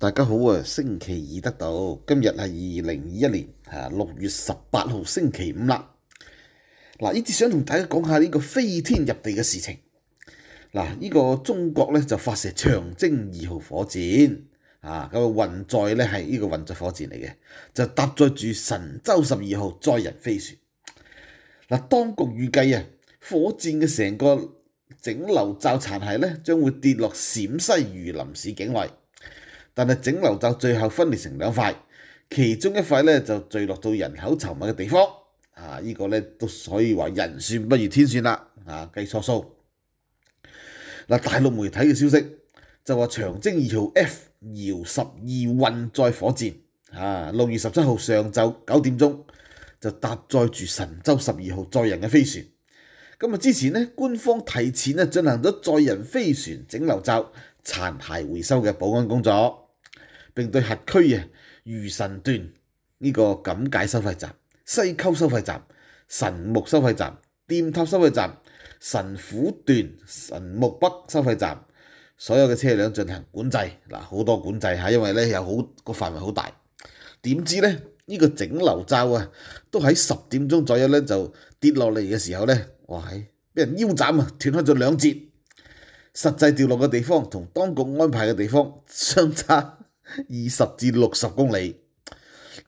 大家好啊！星期二得到今日系二零二一年啊六月十八号星期五啦。嗱，呢次想同大家讲下呢个飞天入地嘅事情。嗱，呢个中国咧就发射长征二号火箭啊，啊运载咧系呢个运载火箭嚟嘅，就搭载住神舟十二号载人飞船。嗱，当局预计啊，火箭嘅成个整流罩残骸咧将会跌落陕西榆林市境内。但係整流罩最後分裂成兩塊，其中一塊咧就墜落到人口稠密嘅地方，啊！依個咧都所以話人算不如天算啦，啊，計錯數。嗱，大陸媒體嘅消息就話長征二號 F 遙十二運載火箭，啊，六月十七號上晝九點鐘就搭載住神舟十二號載人嘅飛船。咁啊，之前咧官方提前咧進行咗載人飛船整流罩殘骸回收嘅保安工作。並對核區嘅漁神段呢個錦界收費站、西溝收費站、神木收費站、店塔收費站、神府段神木北收費站所有嘅車輛進行管制，嗱好多管制嚇，因為咧有好個範圍好大。點知咧呢個整流罩啊，都喺十點鐘左右咧就跌落嚟嘅時候咧，哇係俾人腰斬啊，斷開咗兩截，實際掉落嘅地方同當局安排嘅地方相差。二十至六十公里，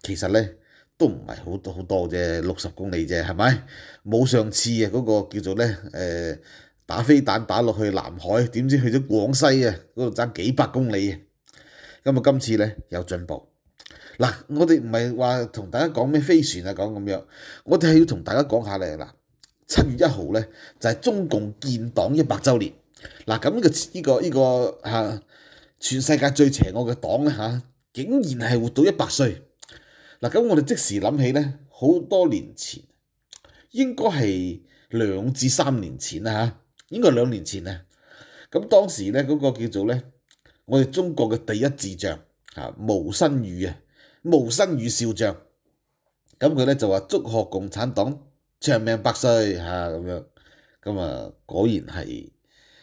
其實咧都唔係好多好多啫，六十公里啫，係咪？冇上次啊嗰個叫做咧誒打飛彈打落去南海，點知去咗廣西啊嗰度爭幾百公里啊？咁啊今次咧有進步。嗱，我哋唔係話同大家講咩飛船啊，講咁樣，我哋係要同大家講下咧嗱，七月一號咧就係中共建黨一百週年。嗱咁個呢個呢個嚇。全世界最邪惡嘅黨咧吓，竟然係活到一百歲。嗱，咁我哋即時諗起咧，好多年前，應該係兩至三年前啦嚇，應該兩年前啊。咁當時咧嗰個叫做咧，我哋中國嘅第一智障嚇，毛新宇啊，毛新宇少將。咁佢咧就話祝賀共產黨長命百歲吓咁樣，咁啊果然係。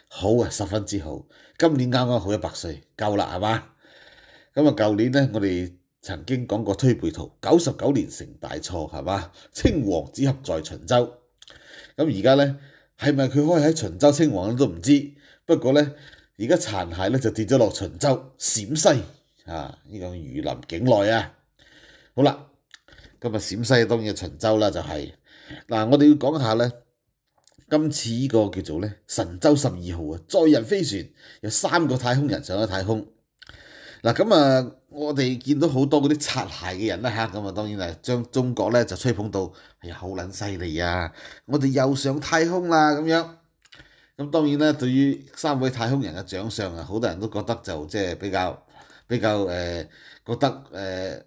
好啊，十分之好！今年啱啱好一百岁，够啦系嘛？咁啊，旧年咧，我哋曾经讲过推背图，九十九年成大错系嘛？青黄只合在秦州。咁而家咧，系咪佢可以喺秦州称王都唔知。不过咧，而家残骸咧就跌咗落秦州陕西啊！呢个榆林境内啊，好啦，今日陕西当嘅秦州啦，就系嗱，我哋要讲下咧。今次呢個叫做咧神舟十二號啊載人飛船有三個太空人上咗太空嗱咁啊我哋見到好多嗰啲擦鞋嘅人啦嚇咁啊當然啊將中國咧就吹捧到係好撚犀利啊我哋又上太空啦咁樣咁當然咧對於三位太空人嘅長相啊好多人都覺得就即係比較比較誒覺得誒。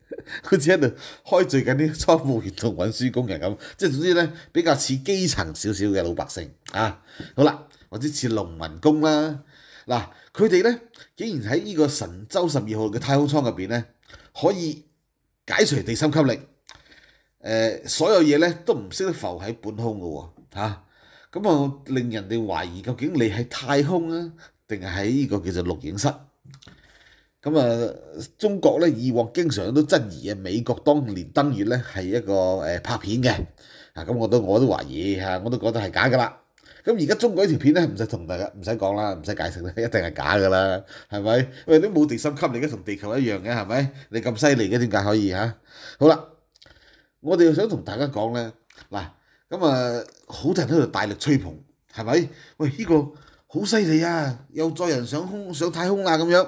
佢只喺度開最近啲倉庫員同揾輸工人咁，即係總之咧比較似基層少少嘅老百姓啊。好啦，或者似農民工啦。嗱，佢哋咧竟然喺呢個神舟十二號嘅太空艙入邊咧，可以解除地心吸力，誒，所有嘢咧都唔識得浮喺半空嘅喎嚇。咁啊，令人哋懷疑究竟你喺太空啊，定係喺呢個叫做錄影室？咁啊，中國咧以往經常都質疑啊，美國當年登月咧係一個誒拍片嘅，啊咁我都我都懷疑嚇，我都覺得係假噶啦。咁而家中國呢條片咧唔使同大家唔使講啦，唔使解釋啦，一定係假噶啦，係咪？喂，都冇地心吸力嘅，同地球一樣嘅，係咪？你咁犀利嘅，點解可以嚇？好啦，我哋又想同大家講咧嗱，咁啊好多人喺度大力吹捧，係咪？喂呢個好犀利啊，又載人上空上太空啦咁樣。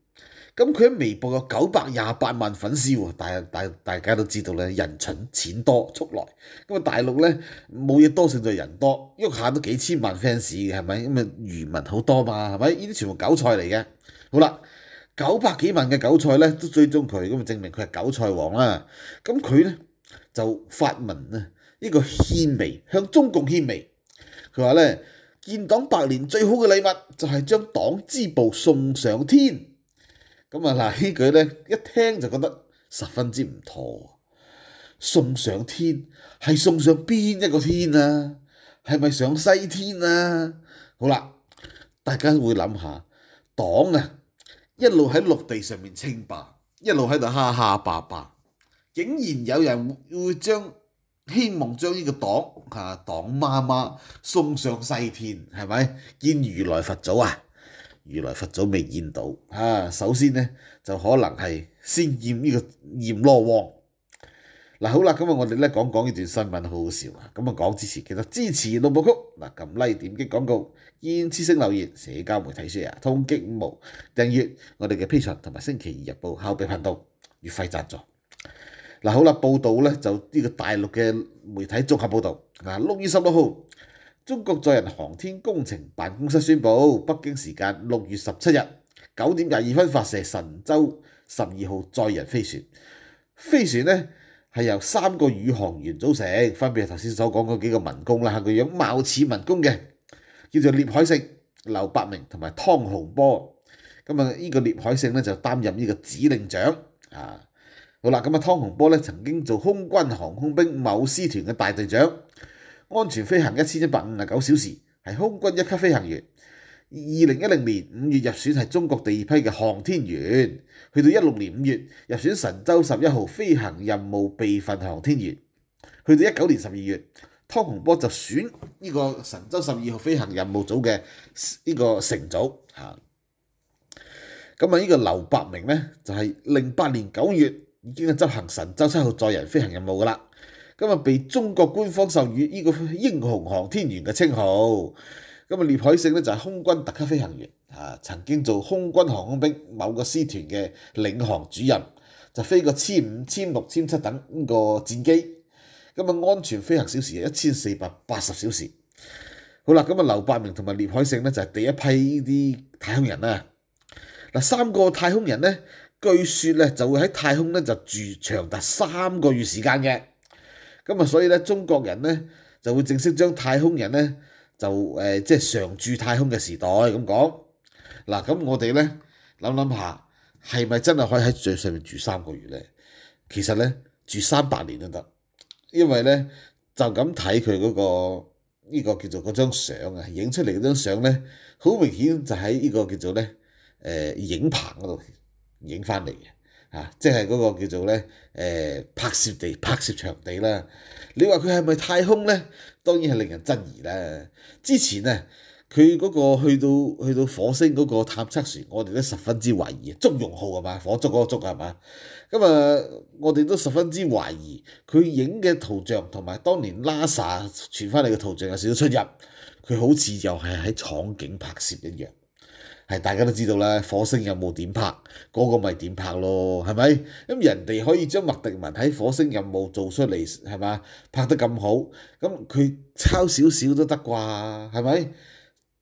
咁佢喺微博有九百廿八萬粉絲喎，大大大家都知道咧，人蠢錢多速來。咁啊大陸咧冇嘢多勝在人多，喐下都幾千萬 fans 嘅係咪？咁啊漁民好多嘛係咪？呢啲全部韭菜嚟嘅。好啦，九百幾萬嘅韭菜咧都追蹤佢，咁啊證明佢係韭菜王啦。咁佢咧就發文啊，呢個獻媚向中共獻媚，佢話咧建黨百年最好嘅禮物就係將黨支部送上天。咁啊！嗱，呢句咧一聽就覺得十分之唔妥。送上天係送上邊一個天啊？係咪上西天啊？好啦，大家會諗下黨啊，一路喺陸地上面称霸，一路喺度哈哈霸霸，竟然有人會将希望將呢個黨嚇黨媽媽送上西天，係咪见如來佛祖啊？如来佛祖未見到，啊，首先呢，就可能系先验呢个阎罗王。嗱，好啦，今日我哋咧讲讲呢段新闻，好好笑啊！咁啊，讲支持，其实支持六部曲，嗱，揿 Like 点击广告，见私信留言，社交媒体 share，通五毛，订阅我哋嘅 P 寻同埋星期二日报后备频道月費赞助。嗱，好啦，报道咧就呢个大陆嘅媒体综合报道，嗱，六月十六号。中国载人航天工程办公室宣布，北京时间六月十七日九点廿二分发射神舟十二号载人飞船。飞船呢系由三个宇航员组成，分别系头先所讲嗰几个民工啦，個样貌似民工嘅，叫做聂海胜、刘伯明同埋汤洪波。咁啊，呢个聂海胜呢就担任呢个指令长啊。好啦，咁啊汤洪波呢曾经做空军航空兵某师团嘅大队长。安全飛行一千一百五十九小時，係空軍一級飛行員。二零一零年五月入選係中國第二批嘅航天員，去到一六年五月入選神舟十一號飛行任務備份航天員，去到一九年十二月，湯洪波就選呢個神舟十二號飛行任務組嘅呢個成組嚇。咁啊，呢個劉伯明咧就係零八年九月已經啊執行神舟七號載人飛行任務㗎啦。今日被中國官方授予呢個英雄航天員嘅稱號。咁啊，聂海胜咧就係空軍特級飛行員啊，曾經做空軍航空兵某個師團嘅領航主任，就飛過千五、千六、千七等呢個戰機。咁啊，安全飛行小時一千四百八十小時。好啦，咁啊，刘伯明同埋聂海胜咧就係第一批呢啲太空人啦。嗱，三個太空人咧，據說咧就會喺太空咧就住長達三個月時間嘅。咁啊，所以咧，中國人咧就會正式將太空人咧就誒，即係常住太空嘅時代咁講。嗱，咁我哋咧諗諗下，係咪真係可以喺最上面住三個月咧？其實咧，住三百年都得，因為咧就咁睇佢嗰個呢個叫做嗰張相啊，影出嚟嗰張相咧，好明顯就喺呢個叫做咧誒影棚嗰度影翻嚟嘅。啊，即係嗰個叫做咧，誒拍攝地、拍攝場地啦。你話佢係咪太空咧？當然係令人質疑啦。之前啊，佢嗰個去到去到火星嗰個探測船，我哋都十分之懷疑。祝融號係嘛，火祝嗰個祝係嘛。咁啊，我哋都十分之懷疑佢影嘅圖像同埋當年拉萨 a s a 傳翻嚟嘅圖像有少少出入。佢好似又係喺廠景拍攝一樣。係大家都知道啦，火星任務點拍，嗰個咪點拍咯，係咪？咁人哋可以將麥迪文喺火星任務做出嚟，係嘛？拍得咁好，咁佢抄少少都得啩，係咪？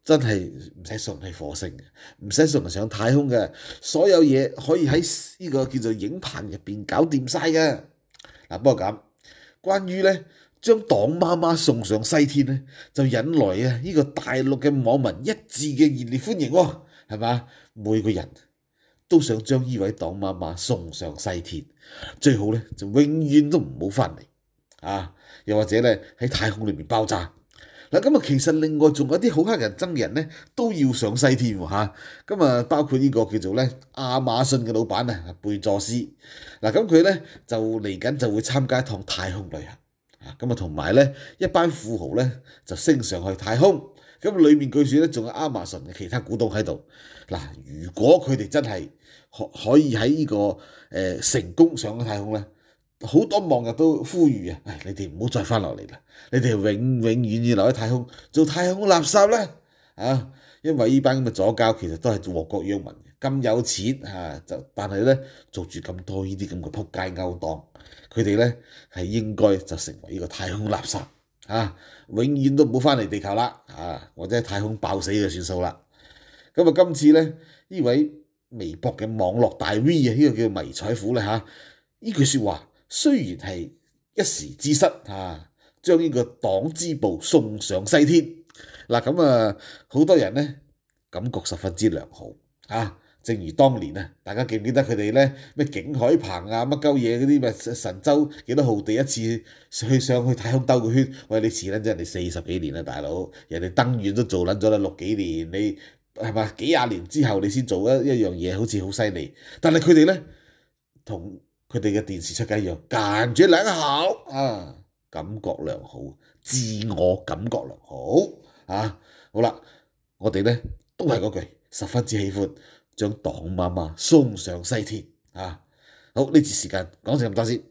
真係唔使上係火星，唔使上係上太空嘅，所有嘢可以喺呢個叫做影棚入邊搞掂曬嘅。嗱，不過咁，關於咧將黨媽媽送上西天咧，就引來啊呢個大陸嘅網民一致嘅熱烈歡迎。系嘛？每個人都想將呢位黨媽媽送上西天，最好咧就永遠都唔好翻嚟啊！又或者咧喺太空裏面爆炸。嗱咁啊，其實另外仲有啲好黑人憎嘅人咧，都要上西天喎咁啊，包括呢個叫做咧亞馬遜嘅老闆啊貝佐斯。嗱咁佢咧就嚟緊就會參加一趟太空旅行啊！咁啊，同埋咧一班富豪咧就升上去太空。咁裏面據说咧，仲有亞馬遜嘅其他股東喺度。嗱，如果佢哋真係可可以喺呢個诶成功上咗太空咧，好多網友都呼籲啊，你哋唔好再翻落嚟啦，你哋永永遠要留喺太空做太空垃圾啦，啊！因為呢班咁嘅左膠其實都係禍國殃民，咁有錢嚇就，但係咧做住咁多呢啲咁嘅撲街勾當，佢哋咧係應該就成為呢個太空垃圾。啊！永遠都唔好翻嚟地球啦！啊，或者太空爆死就算數啦。咁啊，今次咧，呢位微博嘅網絡大 V 啊，呢個叫迷彩虎啦嚇。呢句説話雖然係一時之失啊，將呢個黨支部送上西天嗱。咁啊，好多人咧感覺十分之良好啊。正如當年啊，大家記唔記得佢哋咧咩景海鵬啊乜鳩嘢嗰啲咪神舟幾多號第一次去上去太空兜個圈？喂，你遲捻咗人哋四十幾年啦，大佬，人哋登月都做捻咗啦六幾年，你係嘛幾廿年之後你先做一一樣嘢，好似好犀利。但係佢哋咧同佢哋嘅電視出街一樣，間住兩口啊，感覺良好，自我感覺良好啊。好啦，我哋咧都係嗰句十分之喜歡。将党妈妈送上西天啊！好呢次时间讲成咁多先。